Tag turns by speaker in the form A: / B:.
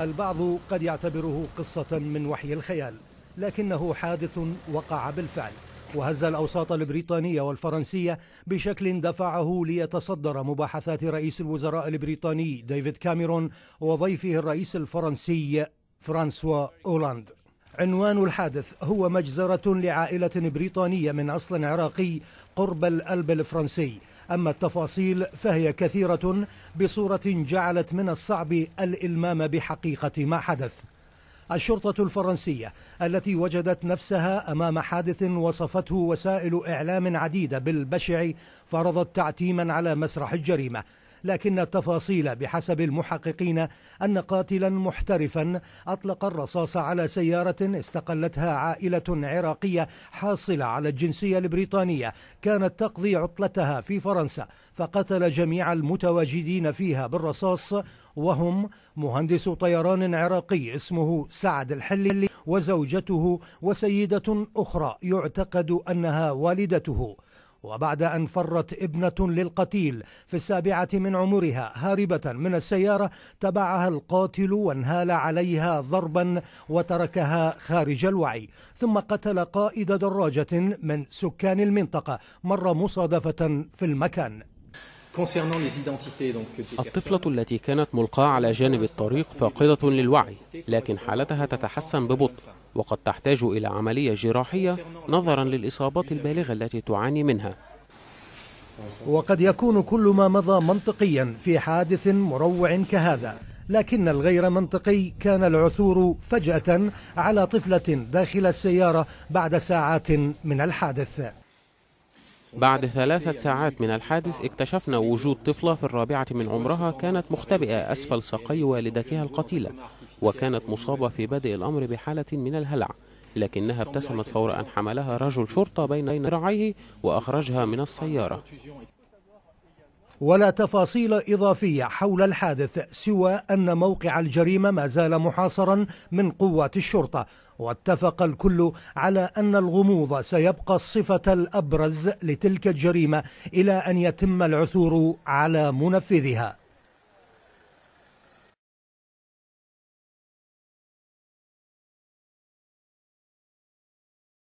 A: البعض قد يعتبره قصة من وحي الخيال لكنه حادث وقع بالفعل وهز الأوساط البريطانية والفرنسية بشكل دفعه ليتصدر مباحثات رئيس الوزراء البريطاني ديفيد كاميرون وضيفه الرئيس الفرنسي فرانسوا أولاند عنوان الحادث هو مجزرة لعائلة بريطانية من أصل عراقي قرب الألب الفرنسي أما التفاصيل فهي كثيرة بصورة جعلت من الصعب الإلمام بحقيقة ما حدث الشرطة الفرنسية التي وجدت نفسها أمام حادث وصفته وسائل إعلام عديدة بالبشع فرضت تعتيما على مسرح الجريمة لكن التفاصيل بحسب المحققين أن قاتلا محترفا أطلق الرصاص على سيارة استقلتها عائلة عراقية حاصلة على الجنسية البريطانية كانت تقضي عطلتها في فرنسا فقتل جميع المتواجدين فيها بالرصاص وهم مهندس طيران عراقي اسمه سعد الحلي وزوجته وسيدة أخرى يعتقد أنها والدته وبعد أن فرت ابنة للقتيل في السابعة من عمرها هاربة من السيارة تبعها القاتل وانهال عليها ضربا وتركها خارج الوعي ثم قتل قائد دراجة من سكان المنطقة مر مصادفة في المكان الطفلة التي كانت
B: ملقاة على جانب الطريق فاقدة للوعي لكن حالتها تتحسن ببطء وقد تحتاج إلى عملية جراحية نظرا للإصابات البالغة التي تعاني منها
A: وقد يكون كل ما مضى منطقيا في حادث مروع كهذا لكن الغير منطقي كان العثور فجأة على طفلة داخل السيارة بعد ساعات من الحادث
B: بعد ثلاثة ساعات من الحادث اكتشفنا وجود طفلة في الرابعة من عمرها كانت مختبئة أسفل ساقي والدتها القتيلة وكانت مصابة في بدء الأمر بحالة من الهلع لكنها ابتسمت فور أن حملها رجل شرطة بين ذراعيه وأخرجها من
A: السيارة ولا تفاصيل إضافية حول الحادث سوى أن موقع الجريمة ما زال محاصرا من قوات الشرطة واتفق الكل على أن الغموض سيبقى الصفة الأبرز لتلك الجريمة إلى أن يتم العثور على منفذها